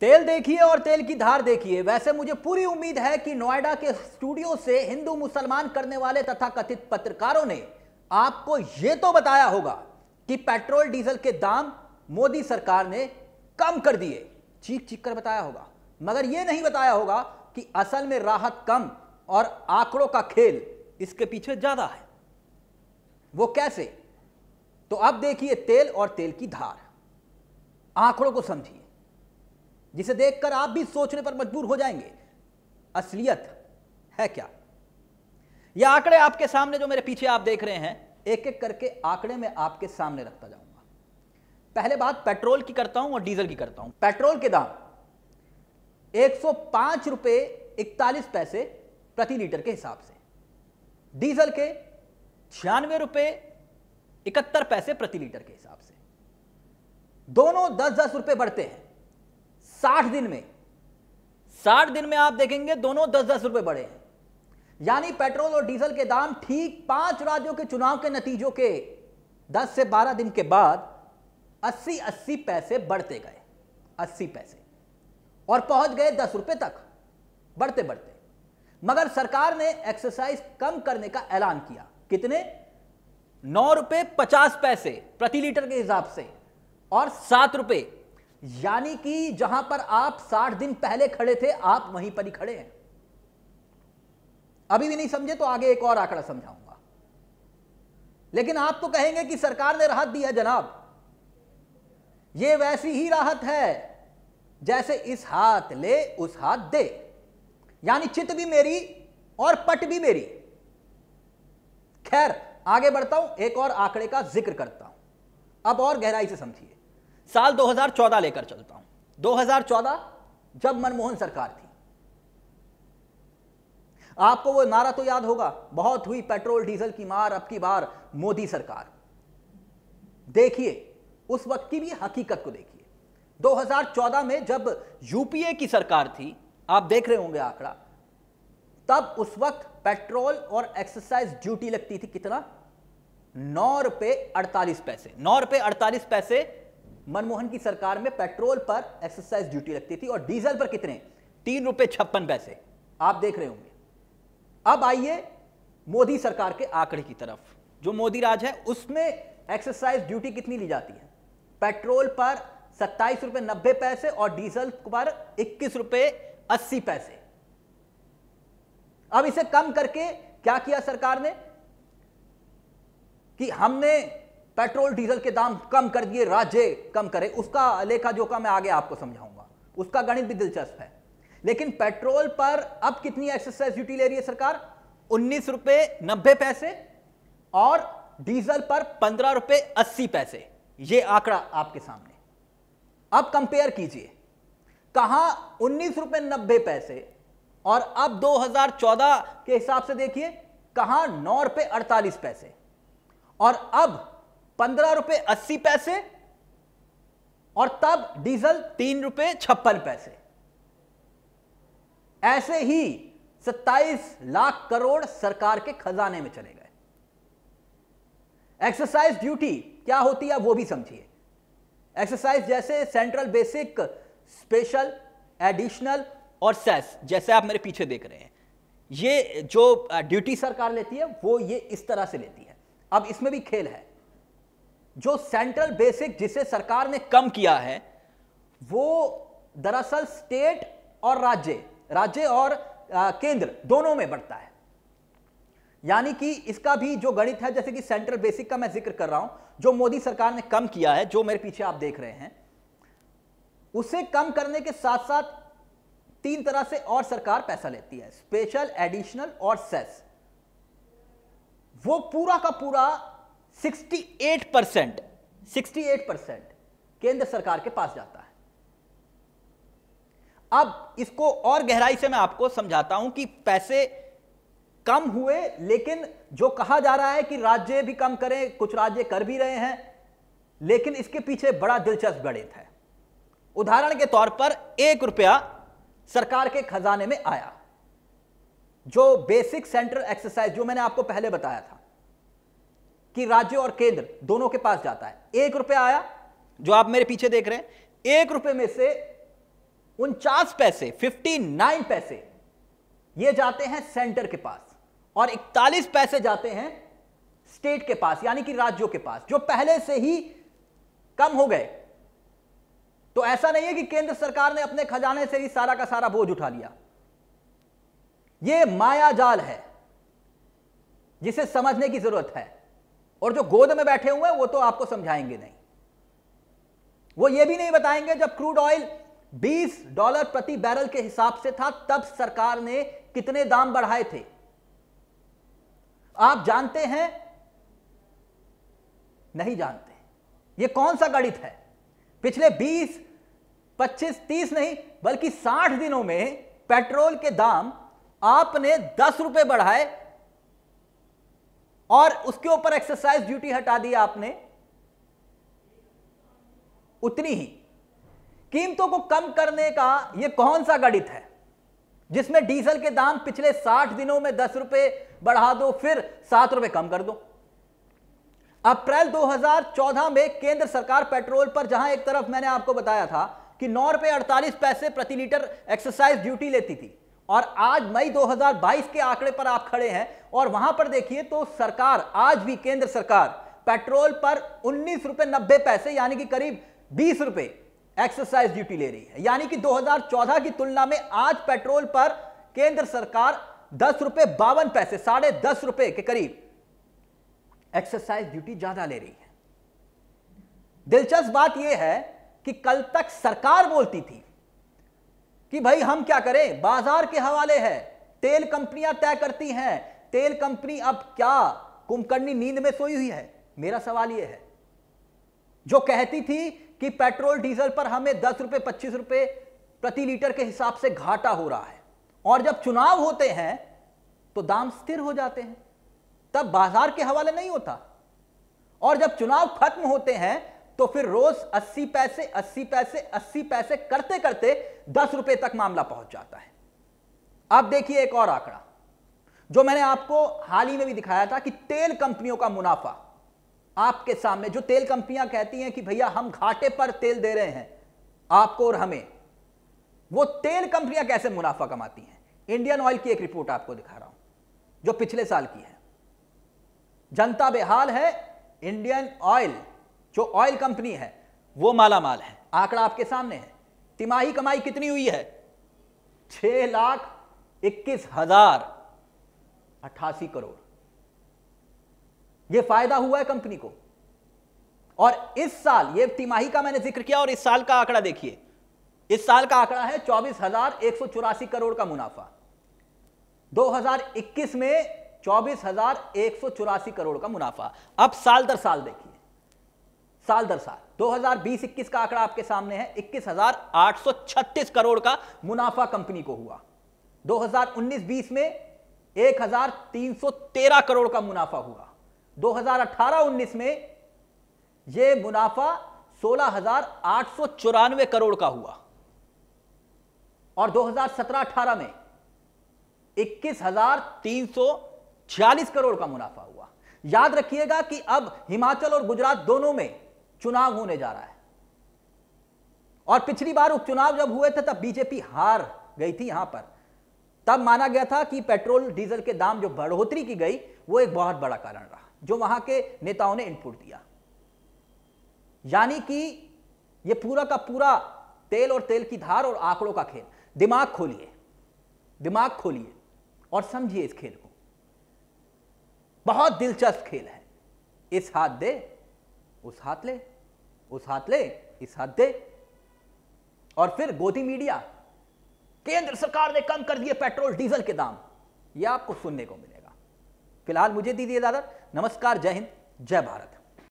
तेल देखिए और तेल की धार देखिए वैसे मुझे पूरी उम्मीद है कि नोएडा के स्टूडियो से हिंदू मुसलमान करने वाले तथा कथित पत्रकारों ने आपको यह तो बताया होगा कि पेट्रोल डीजल के दाम मोदी सरकार ने कम कर दिए चीख चीख कर बताया होगा मगर यह नहीं बताया होगा कि असल में राहत कम और आंकड़ों का खेल इसके पीछे ज्यादा है वो कैसे तो अब देखिए तेल और तेल की धार आंकड़ों को समझिए जिसे देखकर आप भी सोचने पर मजबूर हो जाएंगे असलियत है क्या यह आंकड़े आपके सामने जो मेरे पीछे आप देख रहे हैं एक एक करके आंकड़े में आपके सामने रखता जाऊंगा पहले बात पेट्रोल की करता हूं और डीजल की करता हूं पेट्रोल के दाम एक सौ रुपए इकतालीस पैसे प्रति लीटर के हिसाब से डीजल के छियानवे रुपए इकहत्तर पैसे प्रति लीटर के हिसाब से दोनों दस दस रुपए बढ़ते हैं साठ दिन में साठ दिन में आप देखेंगे दोनों दस दस रुपए बढ़े हैं यानी पेट्रोल और डीजल के दाम ठीक पांच राज्यों के चुनाव के नतीजों के दस से बारह दिन के बाद अस्सी अस्सी पैसे बढ़ते गए अस्सी पैसे और पहुंच गए दस रुपए तक बढ़ते बढ़ते मगर सरकार ने एक्सरसाइज कम करने का ऐलान किया कितने नौ रुपए पचास पैसे प्रति लीटर के हिसाब से और सात रुपए यानी कि जहां पर आप 60 दिन पहले खड़े थे आप वहीं पर ही खड़े हैं अभी भी नहीं समझे तो आगे एक और आंकड़ा समझाऊंगा लेकिन आप तो कहेंगे कि सरकार ने राहत दी है जनाब यह वैसी ही राहत है जैसे इस हाथ ले उस हाथ दे यानी चित भी मेरी और पट भी मेरी खैर आगे बढ़ता हूं एक और आंकड़े का जिक्र करता हूं अब और गहराई से समझिए साल 2014 लेकर चलता हूं 2014 जब मनमोहन सरकार थी आपको वो नारा तो याद होगा बहुत हुई पेट्रोल डीजल की मार अब की बार मोदी सरकार देखिए उस वक्त की भी हकीकत को देखिए 2014 में जब यूपीए की सरकार थी आप देख रहे होंगे आंकड़ा तब उस वक्त पेट्रोल और एक्सरसाइज ड्यूटी लगती थी कितना नौ रुपए अड़तालीस पैसे नौ रुपए अड़तालीस पैसे मनमोहन की सरकार में पेट्रोल पर एक्सरसाइज ड्यूटी लगती थी और डीजल पर कितने तीन रुपए छप्पन पैसे आप देख रहे होंगे अब आइए मोदी सरकार के आंकड़े की तरफ जो मोदी राज है उसमें एक्सरसाइज ड्यूटी कितनी ली जाती है पेट्रोल पर सत्ताईस रुपए नब्बे पैसे और डीजल पर इक्कीस रुपए अस्सी पैसे अब इसे कम करके क्या किया सरकार ने कि हमने पेट्रोल डीजल के दाम कम कर दिए राज्य कम करे उसका लेखा जोखा मैं आगे आपको समझाऊंगा उसका गणित भी दिलचस्प है लेकिन पेट्रोल पर अब कितनी एक्सरसाइज ड्यूटी ले रही है सरकार उन्नीस रुपए नब्बे पैसे और डीजल पर पंद्रह रुपए अस्सी पैसे ये आंकड़ा आपके सामने अब कंपेयर कीजिए कहा उन्नीस रुपए नब्बे पैसे और अब 2014 के हिसाब से देखिए कहा नौ रुपए अड़तालीस पैसे और अब पंद्रह रुपए अस्सी पैसे और तब डीजल तीन रुपए छप्पन पैसे ऐसे ही सत्ताईस लाख करोड़ सरकार के खजाने में चले गए एक्सरसाइज ड्यूटी क्या होती है वो भी समझिए एक्सरसाइज जैसे सेंट्रल बेसिक स्पेशल एडिशनल और सेस जैसे आप मेरे पीछे देख रहे हैं ये जो ड्यूटी सरकार लेती है वो ये इस तरह से लेती है अब इसमें भी खेल है जो सेंट्रल बेसिक जिसे सरकार ने कम किया है वो दरअसल स्टेट और राज्य राज्य और आ, केंद्र दोनों में बढ़ता है यानी कि इसका भी जो गणित है जैसे कि सेंट्रल बेसिक का मैं जिक्र कर रहा हूं जो मोदी सरकार ने कम किया है जो मेरे पीछे आप देख रहे हैं उसे कम करने के साथ साथ तीन तरह से और सरकार पैसा लेती है स्पेशल एडिशनल और सेस वो पूरा का पूरा 68 परसेंट सिक्सटी परसेंट केंद्र सरकार के पास जाता है अब इसको और गहराई से मैं आपको समझाता हूं कि पैसे कम हुए लेकिन जो कहा जा रहा है कि राज्य भी कम करें कुछ राज्य कर भी रहे हैं लेकिन इसके पीछे बड़ा दिलचस्प गणित है उदाहरण के तौर पर एक रुपया सरकार के खजाने में आया जो बेसिक सेंट्रल एक्सरसाइज जो मैंने आपको पहले बताया था कि राज्य और केंद्र दोनों के पास जाता है एक रुपया आया जो आप मेरे पीछे देख रहे हैं एक रुपए में से उनचास पैसे फिफ्टी नाइन पैसे ये जाते हैं सेंटर के पास और इकतालीस पैसे जाते हैं स्टेट के पास यानी कि राज्यों के पास जो पहले से ही कम हो गए तो ऐसा नहीं है कि केंद्र सरकार ने अपने खजाने से ही सारा का सारा बोझ उठा लिया यह माया जाल है जिसे समझने की जरूरत है और जो गोद में बैठे हुए हैं वो तो आपको समझाएंगे नहीं वो ये भी नहीं बताएंगे जब क्रूड ऑयल 20 डॉलर प्रति बैरल के हिसाब से था तब सरकार ने कितने दाम बढ़ाए थे आप जानते हैं नहीं जानते ये कौन सा गणित है पिछले 20 25 30 नहीं बल्कि 60 दिनों में पेट्रोल के दाम आपने दस रुपए बढ़ाए और उसके ऊपर एक्सरसाइज ड्यूटी हटा दिया आपने उतनी ही कीमतों को कम करने का यह कौन सा गणित है जिसमें डीजल के दाम पिछले साठ दिनों में दस रुपए बढ़ा दो फिर सात रुपए कम कर दो अप्रैल 2014 में केंद्र सरकार पेट्रोल पर जहां एक तरफ मैंने आपको बताया था कि नौ रुपए अड़तालीस पैसे प्रति लीटर एक्सरसाइज ड्यूटी लेती थी और आज मई 2022 के आंकड़े पर आप खड़े हैं और वहां पर देखिए तो सरकार आज भी केंद्र सरकार पेट्रोल पर उन्नीस रुपए नब्बे पैसे यानी कि करीब बीस रुपए एक्सरसाइज ड्यूटी ले रही है यानी कि 2014 की तुलना में आज पेट्रोल पर केंद्र सरकार दस रुपए बावन पैसे साढ़े दस रुपए के करीब एक्सरसाइज ड्यूटी ज्यादा ले रही है दिलचस्प बात यह है कि कल तक सरकार बोलती थी कि भाई हम क्या करें बाजार के हवाले है तेल कंपनियां तय करती हैं तेल कंपनी अब क्या कुंभकर्णी नींद में सोई हुई है मेरा सवाल यह है जो कहती थी कि पेट्रोल डीजल पर हमें दस रुपए पच्चीस रुपए प्रति लीटर के हिसाब से घाटा हो रहा है और जब चुनाव होते हैं तो दाम स्थिर हो जाते हैं तब बाजार के हवाले नहीं होता और जब चुनाव खत्म होते हैं तो फिर रोज 80 पैसे 80 पैसे 80 पैसे करते करते दस रुपए तक मामला पहुंच जाता है अब देखिए एक और आंकड़ा जो मैंने आपको हाल ही में भी दिखाया था कि तेल कंपनियों का मुनाफा आपके सामने जो तेल कंपनियां कहती हैं कि भैया हम घाटे पर तेल दे रहे हैं आपको और हमें वो तेल कंपनियां कैसे मुनाफा कमाती हैं इंडियन ऑयल की एक रिपोर्ट आपको दिखा रहा हूं जो पिछले साल की है जनता बेहाल है इंडियन ऑयल जो ऑयल कंपनी है वो माला माल है आंकड़ा आपके सामने है तिमाही कमाई कितनी हुई है छह लाख इक्कीस हजार अट्ठासी करोड़ यह फायदा हुआ है कंपनी को और इस साल ये तिमाही का मैंने जिक्र किया और इस साल का आंकड़ा देखिए इस साल का आंकड़ा है चौबीस हजार एक सौ चौरासी करोड़ का मुनाफा 2021 में चौबीस हजार एक सौ चौरासी करोड़ का मुनाफा अब साल दर साल देखिए साल दर साल 2020-21 का आंकड़ा आपके सामने है 21,836 करोड़ का मुनाफा कंपनी को हुआ 2019-20 में 1,313 करोड़ का मुनाफा हुआ 2018-19 में यह मुनाफा चौरानवे करोड़ का हुआ और 2017-18 में छियालीस करोड़ का मुनाफा हुआ याद रखिएगा कि अब हिमाचल और गुजरात दोनों में चुनाव होने जा रहा है और पिछली बार उपचुनाव जब हुए थे तब बीजेपी हार गई थी यहां पर तब माना गया था कि पेट्रोल डीजल के दाम जो बढ़ोतरी की गई वो एक बहुत बड़ा कारण रहा जो वहां के नेताओं ने इनपुट दिया यानी कि ये पूरा का पूरा तेल और तेल की धार और आंकड़ों का खेल दिमाग खोलिए दिमाग खोलिए और समझिए इस खेल को बहुत दिलचस्प खेल है इस हाथ दे उस हाथ ले उस हाथ ले इस हाथ दे और फिर गोदी मीडिया केंद्र सरकार ने कम कर दिए पेट्रोल डीजल के दाम यह आपको सुनने को मिलेगा फिलहाल मुझे दीजिए इजाजत नमस्कार जय हिंद जय भारत